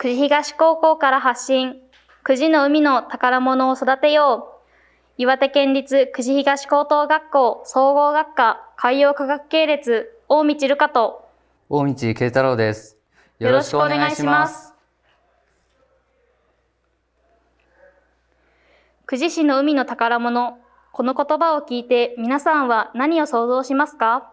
久慈東高校から発信、久慈の海の宝物を育てよう。岩手県立久慈東高等学校総合学科海洋科学系列、大道るかと。大道慶太郎です。よろしくお願いします。久慈市の海の宝物、この言葉を聞いて皆さんは何を想像しますか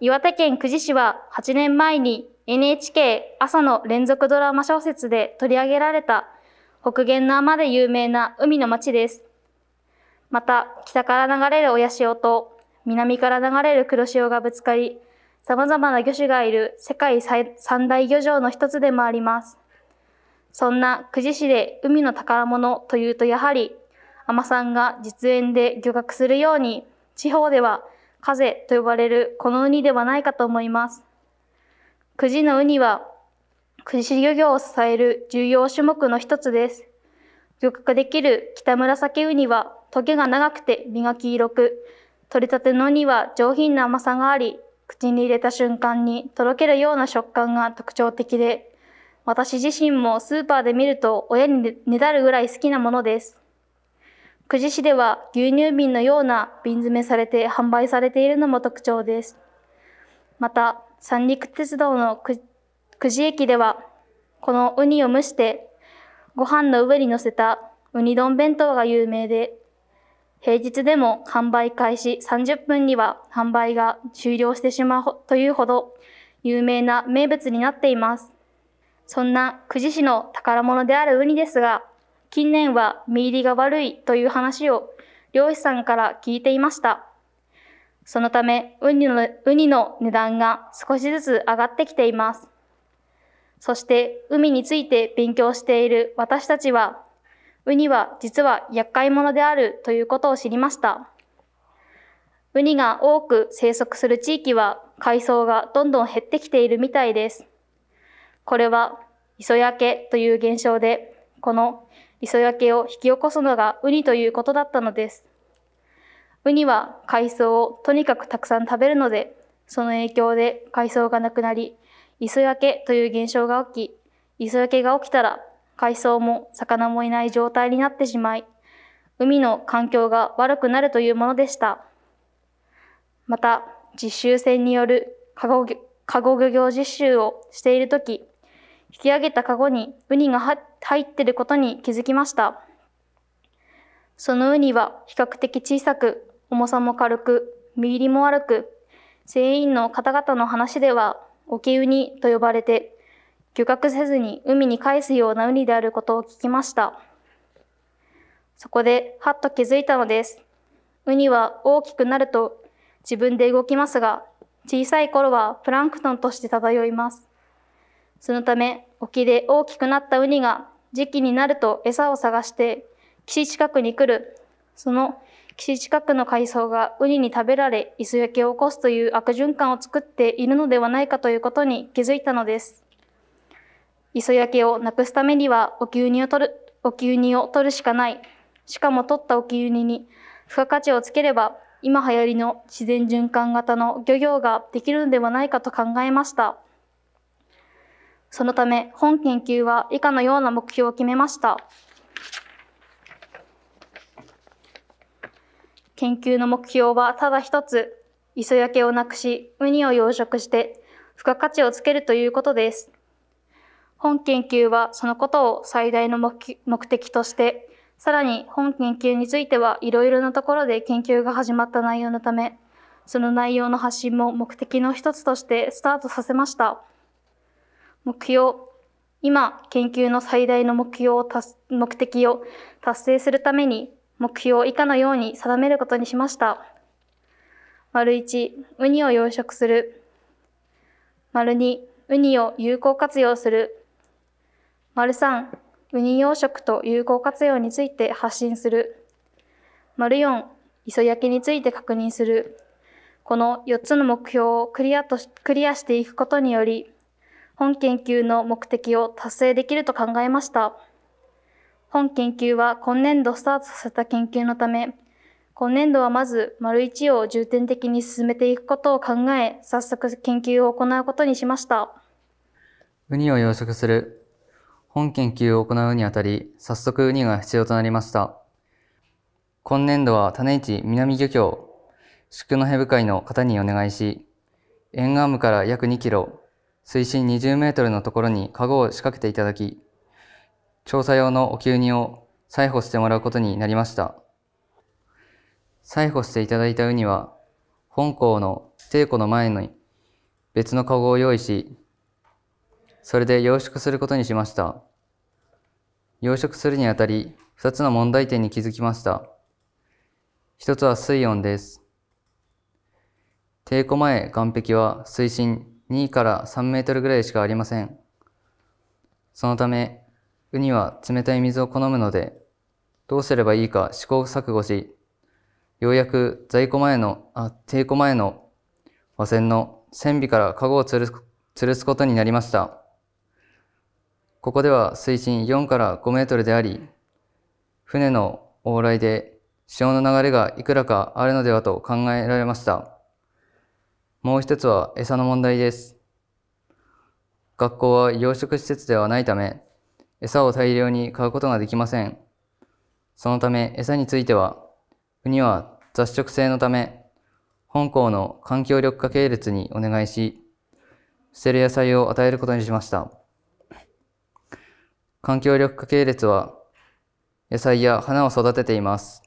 岩手県久慈市は8年前に NHK 朝の連続ドラマ小説で取り上げられた北限の浜で有名な海の町です。また、北から流れる親潮と南から流れる黒潮がぶつかり、様々な魚種がいる世界三大漁場の一つでもあります。そんな久慈市で海の宝物というとやはり、海さんが実演で漁獲するように、地方では風と呼ばれるこの海ではないかと思います。久時のウニは、久慈漁業を支える重要種目の一つです。漁獲できる北紫ウニは、トゲが長くて身が黄色く、取りたてのウニは上品な甘さがあり、口に入れた瞬間にとろけるような食感が特徴的で、私自身もスーパーで見ると親にねだるぐらい好きなものです。久慈市では牛乳瓶のような瓶詰めされて販売されているのも特徴です。また、三陸鉄道の久慈駅では、このウニを蒸して、ご飯の上に乗せたウニ丼弁当が有名で、平日でも販売開始30分には販売が終了してしまうというほど有名な名物になっています。そんな久慈市の宝物であるウニですが、近年は身入りが悪いという話を漁師さんから聞いていました。そのためウニの、ウニの値段が少しずつ上がってきています。そして海について勉強している私たちは、ウニは実は厄介者であるということを知りました。ウニが多く生息する地域は海藻がどんどん減ってきているみたいです。これは磯焼けという現象で、この磯焼けを引き起こすのがウニということだったのです。ウニは海藻をとにかくたくさん食べるので、その影響で海藻がなくなり、磯焼けという現象が起き、磯焼けが起きたら海藻も魚もいない状態になってしまい、海の環境が悪くなるというものでした。また、実習船による加護漁業実習をしているとき、引き上げたカゴにウニが入っていることに気づきました。そのウニは比較的小さく、重さも軽く、身入りも悪く、船員の方々の話では、沖ウニと呼ばれて、漁獲せずに海に返すようなウニであることを聞きました。そこで、はっと気づいたのです。ウニは大きくなると自分で動きますが、小さい頃はプランクトンとして漂います。そのため、沖で大きくなったウニが時期になると餌を探して岸近くに来る。その岸近くの海藻がウニに食べられ、磯焼けを起こすという悪循環を作っているのではないかということに気づいたのです。磯焼けをなくすためには、お給乳を取る、お給乳を取るしかない。しかも取ったお給乳に付加価値をつければ、今流行りの自然循環型の漁業ができるのではないかと考えました。そのため、本研究は以下のような目標を決めました。研究の目標はただ一つ、磯焼けをなくし、ウニを養殖して、付加価値をつけるということです。本研究はそのことを最大の目的として、さらに本研究についてはいろいろなところで研究が始まった内容のため、その内容の発信も目的の一つとしてスタートさせました。目標、今、研究の最大の目標を目的を達成するために目標以下のように定めることにしました。丸1、ウニを養殖する。丸2、ウニを有効活用する。丸3、ウニ養殖と有効活用について発信する。丸4、磯焼きについて確認する。この4つの目標をクリアとクリアしていくことにより、本研究の目的を達成できると考えました。本研究は今年度スタートさせた研究のため、今年度はまず、丸1を重点的に進めていくことを考え、早速研究を行うことにしました。ウニを養殖する。本研究を行うにあたり、早速ウニが必要となりました。今年度は種市南漁協、宿のヘ部会の方にお願いし、沿岸部から約2キロ、水深20メートルのところにカゴを仕掛けていただき、調査用のお給にを採捕してもらうことになりました。採捕していただいたウニは、本校の帝子の前に別のカゴを用意し、それで養殖することにしました。養殖するにあたり、二つの問題点に気づきました。一つは水温です。抵抗前岸壁は水深2から3メートルぐらいしかありません。そのため、ウニは冷たい水を好むので、どうすればいいか試行錯誤し、ようやく在庫前の、あ、抵庫前の和船の船尾からカゴを吊る吊るすことになりました。ここでは水深4から5メートルであり、船の往来で潮の流れがいくらかあるのではと考えられました。もう一つは餌の問題です。学校は養殖施設ではないため、餌を大量に買うことができません。そのため餌については、国は雑食性のため、本校の環境緑化系列にお願いし、捨てる野菜を与えることにしました。環境緑化系列は、野菜や花を育てています。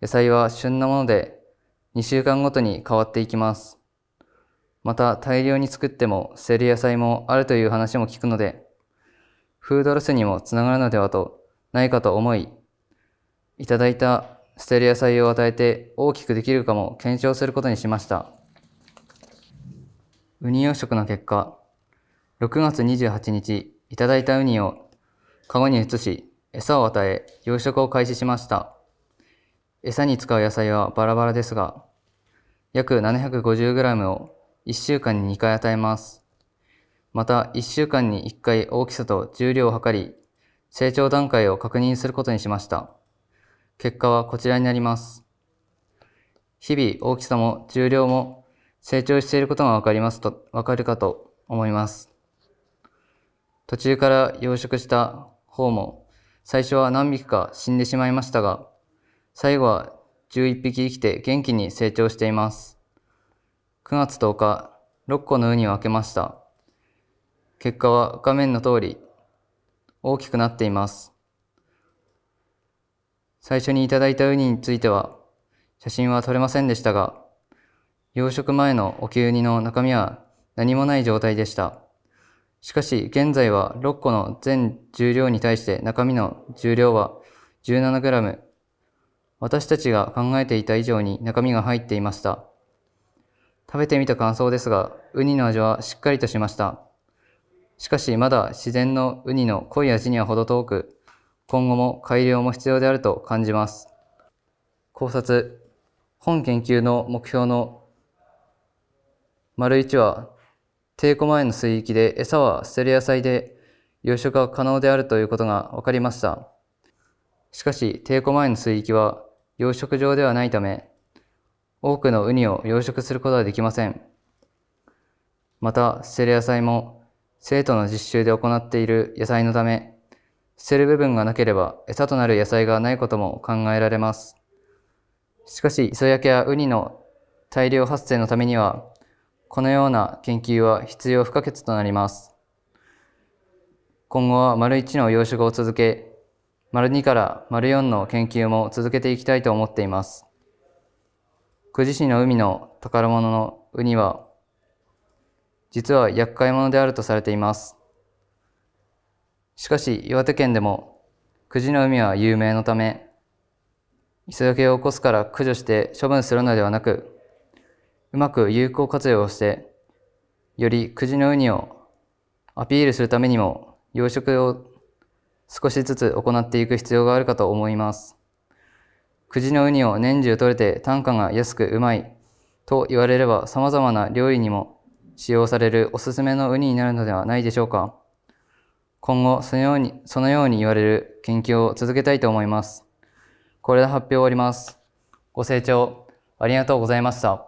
野菜は旬なもので、2週間ごとに変わっていきます。また大量に作っても捨てる野菜もあるという話も聞くので、フードロスにもつながるのではとないかと思い、いただいた捨てる野菜を与えて大きくできるかも検証することにしました。ウニ養殖の結果、6月28日、いただいたウニをカゴに移し、餌を与え、養殖を開始しました。餌に使う野菜はバラバラですが、約 750g を1週間に2回与えます。また1週間に1回大きさと重量を測り、成長段階を確認することにしました。結果はこちらになります。日々大きさも重量も成長していることがわかりますと、わかるかと思います。途中から養殖した方も最初は何匹か死んでしまいましたが、最後は11匹生きて元気に成長しています。9月10日、6個のウニを開けました。結果は画面の通り大きくなっています。最初にいただいたウニについては写真は撮れませんでしたが、養殖前のお給ウニの中身は何もない状態でした。しかし現在は6個の全重量に対して中身の重量は 17g。私たちが考えていた以上に中身が入っていました。食べてみた感想ですが、ウニの味はしっかりとしました。しかしまだ自然のウニの濃い味には程遠く、今後も改良も必要であると感じます。考察、本研究の目標の丸1は、抵抗前の水域で餌は捨てる野菜で養殖が可能であるということが分かりました。しかし、抵抗前の水域は養殖場ではないため、多くのウニを養殖することはできません。また、捨てる野菜も生徒の実習で行っている野菜のため、捨てる部分がなければ餌となる野菜がないことも考えられます。しかし、磯焼けやウニの大量発生のためには、このような研究は必要不可欠となります。今後は丸1の養殖を続け、丸2から丸4の研究も続けていきたいと思っています。久慈市の海の宝物のウニは実は厄介者であるとされていますしかし岩手県でもくじの海は有名のため磯焼けを起こすから駆除して処分するのではなくうまく有効活用をしてよりくじのウニをアピールするためにも養殖を少しずつ行っていく必要があるかと思います。くじのウニを年中取れて単価が安くうまいと言われれば様々な料理にも使用されるおすすめのウニになるのではないでしょうか今後そのようにそのように言われる研究を続けたいと思いますこれで発表を終わりますご清聴ありがとうございました